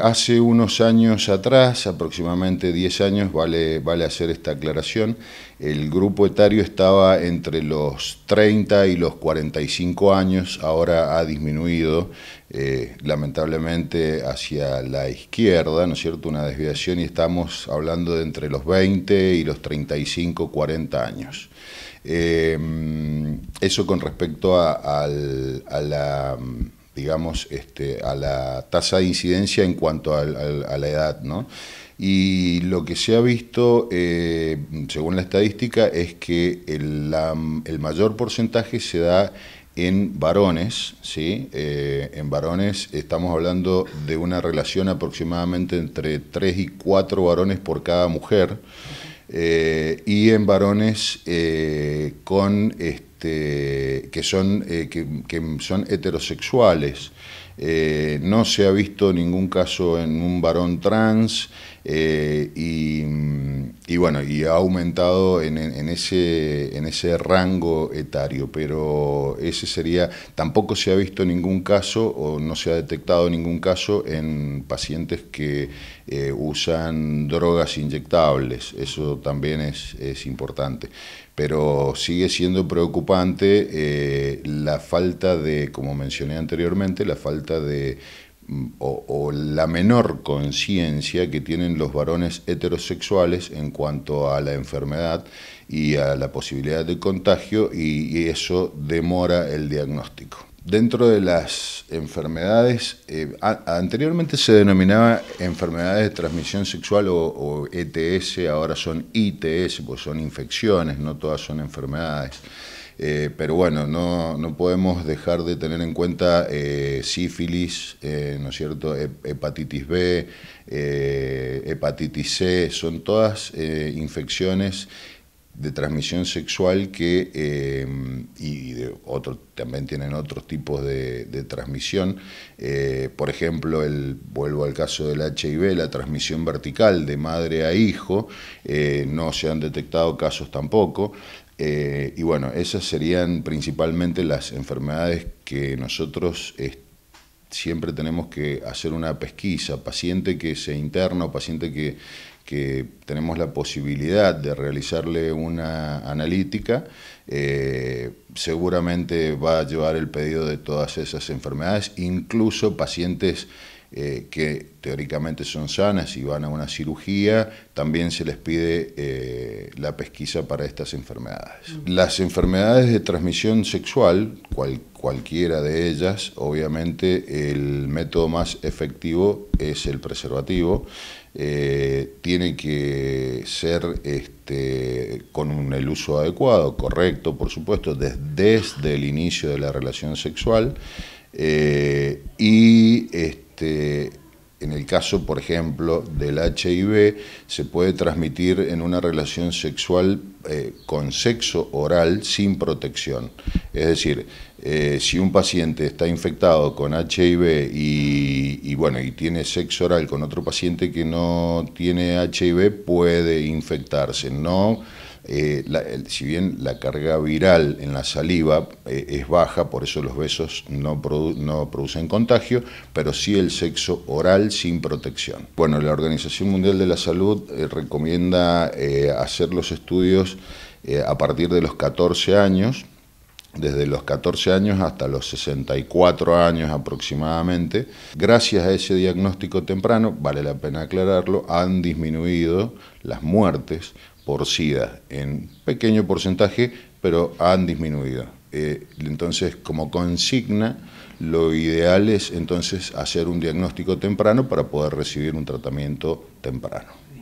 Hace unos años atrás, aproximadamente 10 años, vale, vale hacer esta aclaración, el grupo etario estaba entre los 30 y los 45 años, ahora ha disminuido eh, lamentablemente hacia la izquierda, ¿no es cierto?, una desviación y estamos hablando de entre los 20 y los 35, 40 años. Eh, eso con respecto a la digamos, este, a la tasa de incidencia en cuanto a, la edad, ¿no? Y lo que se ha visto, eh, según la estadística, es que el, mayor porcentaje se da en varones, ¿sí? Eh, en varones estamos hablando de una relación aproximadamente entre 3 y 4 varones por cada mujer, eh, y en varones con... Este, este, eh, que, son, heterosexuales. Eh, no se ha visto ningún caso en un varón trans, eh, y, bueno, y ha aumentado en, ese, en ese rango etario, pero ese sería, tampoco se ha visto ningún caso o no se ha detectado ningún caso en pacientes que eh, usan drogas inyectables, eso también es, importante pero sigue siendo preocupante eh, la falta de, como mencioné anteriormente, la falta de o, la menor conciencia que tienen los varones heterosexuales en cuanto a la enfermedad y a la posibilidad de contagio y, eso demora el diagnóstico. Dentro de las enfermedades, eh, anteriormente se denominaba enfermedades de transmisión sexual o, ETS, ahora son ITS, pues son infecciones, no todas son enfermedades. Eh, pero bueno, no, no, podemos dejar de tener en cuenta eh, sífilis, eh, ¿no es cierto? E, hepatitis B, hepatitis C, son todas infecciones de transmisión sexual que, eh, y de otro, también tienen otros tipos de, transmisión. Eh, por ejemplo, el, vuelvo al caso del HIV, la transmisión vertical de madre a hijo, eh, no se han detectado casos tampoco. y bueno, esas serían principalmente las enfermedades que nosotros siempre tenemos que hacer una pesquisa. Paciente que se interno, paciente que que tenemos la posibilidad de realizarle una analítica, eh, seguramente va a llevar el pedido de todas esas enfermedades, incluso pacientes eh, que teóricamente son sanas y van a una cirugía, también se les pide eh, la pesquisa para estas enfermedades. Las enfermedades de transmisión sexual, cualquiera de ellas, obviamente el método más efectivo es el preservativo. Eh, tiene que ser este, con el uso adecuado, correcto, por supuesto, desde el inicio de la relación sexual. y este, este, en el caso, por ejemplo, del HIV, se puede transmitir en una relación sexual eh, con sexo oral sin protección. Es decir, eh, si un paciente está infectado con HIV y, y, bueno, y tiene sexo oral con otro paciente que no tiene HIV, puede infectarse. No eh, si bien la carga viral en la saliva eh, es baja, por eso los besos no, producen contagio, pero sí el sexo oral sin protección. Bueno, la Organización Mundial de la Salud eh, recomienda hacer los estudios a partir de los 14 años, desde los 14 años hasta los 64 años aproximadamente. Gracias a ese diagnóstico temprano, vale la pena aclararlo, han disminuido las muertes por SIDA en pequeño porcentaje, pero han disminuido. Eh, entonces, como consigna, lo ideal es entonces hacer un diagnóstico temprano para poder recibir un tratamiento temprano.